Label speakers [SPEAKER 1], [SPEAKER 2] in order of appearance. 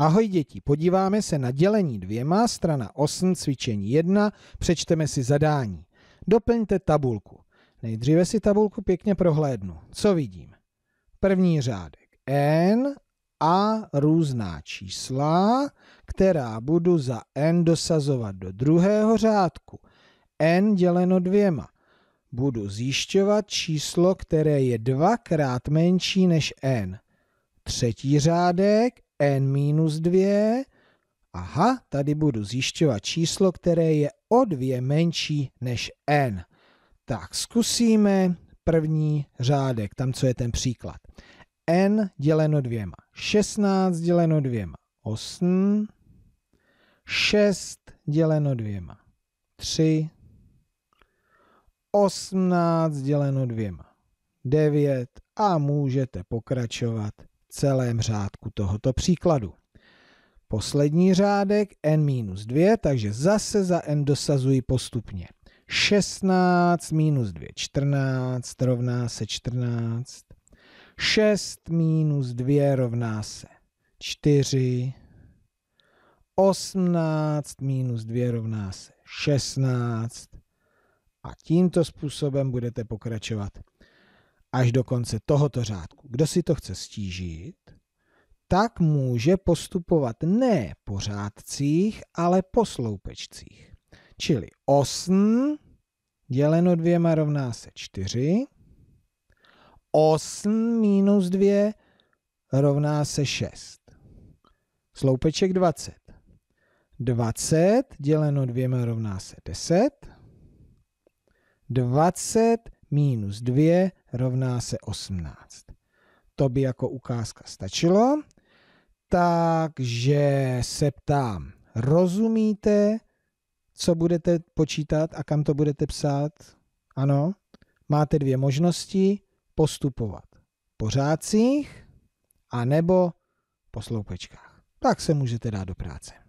[SPEAKER 1] Ahoj děti, podíváme se na dělení dvěma, strana 8, cvičení 1, přečteme si zadání. Doplňte tabulku. Nejdříve si tabulku pěkně prohlédnu. Co vidím? První řádek n a různá čísla, která budu za n dosazovat do druhého řádku. n děleno dvěma. Budu zjišťovat číslo, které je dvakrát menší než n. Třetí řádek n minus 2. Aha, tady budu zjišťovat číslo, které je o 2 menší než n. Tak zkusíme první řádek, tam co je ten příklad. n děleno dvěma. 16 děleno dvěma. 8. 6 děleno dvěma. 3. 18 děleno dvěma. 9 a můžete pokračovat celém řádku tohoto příkladu. Poslední řádek n-2, minus takže zase za n dosazuji postupně. 16 minus 2, 14 rovná se 14. 6 minus 2 rovná se 4. 18 minus 2 rovná se 16. A tímto způsobem budete pokračovat až do konce tohoto řádku. Kdo si to chce stížit, tak může postupovat ne po řádcích, ale po sloupečcích. Čili 8 děleno dvěma rovná se 4. 8 minus 2 rovná se 6. Sloupeček 20. 20 děleno dvěma rovná se 10. 20 minus 2 rovná se 18. To by jako ukázka stačilo. Takže se ptám, rozumíte, co budete počítat a kam to budete psát? Ano, máte dvě možnosti postupovat po řádcích a nebo po sloupečkách. Tak se můžete dát do práce.